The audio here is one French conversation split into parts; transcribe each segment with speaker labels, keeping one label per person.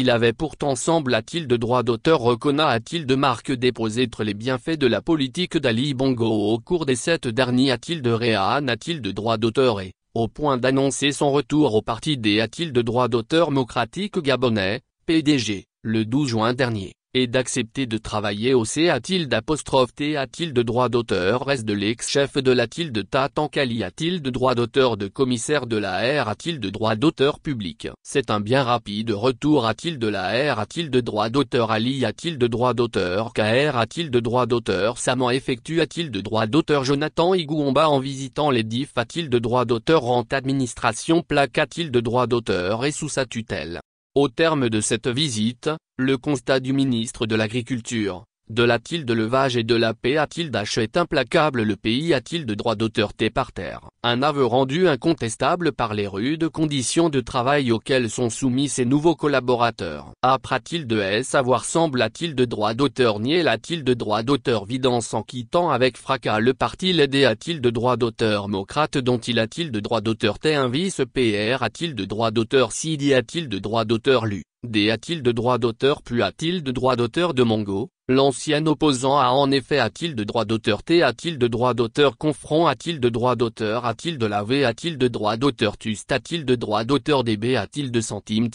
Speaker 1: Il avait pourtant sembla-t-il de droit d'auteur reconna-t-il de marque déposé entre les bienfaits de la politique d'Ali Bongo au cours des sept derniers a-t-il de Réan a-t-il de droit d'auteur et, au point d'annoncer son retour au parti des a-t-il de droit d'auteur démocratique gabonais, PDG, le 12 juin dernier et d'accepter de travailler au C a-t-il d'apostrophe T a-t-il de droit d'auteur reste de l'ex-chef de la tilde t il de droit d'auteur de commissaire de la R il de droit d'auteur public. C'est un bien rapide retour A-t-il de la R a-t-il de droit d'auteur Ali a-t-il de droit d'auteur KR a-t-il de droit d'auteur Saman effectue a-t-il de droit d'auteur Jonathan Igouomba en visitant les a-t-il de droit d'auteur en administration plaque A-t-il de droit d'auteur et sous sa tutelle. Au terme de cette visite, le constat du ministre de l'Agriculture de la t de levage et de la paix a-t-il d'achète implacable le pays a-t-il de droit d'auteur T par terre Un aveu rendu incontestable par les rudes conditions de travail auxquelles sont soumis ses nouveaux collaborateurs. a t il de S avoir a t il de droit d'auteur Niel a t il de droit d'auteur Vidence en quittant avec fracas le parti l'aider a-t-il de droit d'auteur mocrate dont il a-t-il de droit d'auteur T un vice PR a-t-il de droit d'auteur Sidi a-t-il de droit d'auteur lu D. a-t-il de droit d'auteur plus a-t-il de droit d'auteur de Mongo, l'ancien opposant a en effet a-t-il de droit d'auteur T a-t-il de droit d'auteur Confront a-t-il de droit d'auteur a-t-il de la V a-t-il de droit d'auteur Tust a-t-il de droit d'auteur DB a-t-il de centimes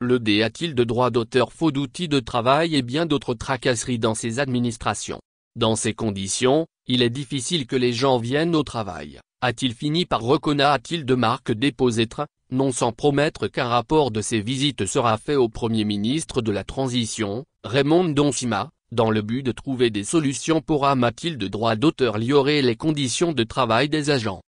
Speaker 1: le D a-t-il de droit d'auteur Faux d'outils de travail et bien d'autres tracasseries dans ses administrations. Dans ces conditions, il est difficile que les gens viennent au travail. A-t-il fini par reconnaître-t-il de marque train, non sans promettre qu'un rapport de ses visites sera fait au Premier ministre de la Transition, Raymond Doncima, dans le but de trouver des solutions pour un il droit d'auteur liorer les conditions de travail des agents.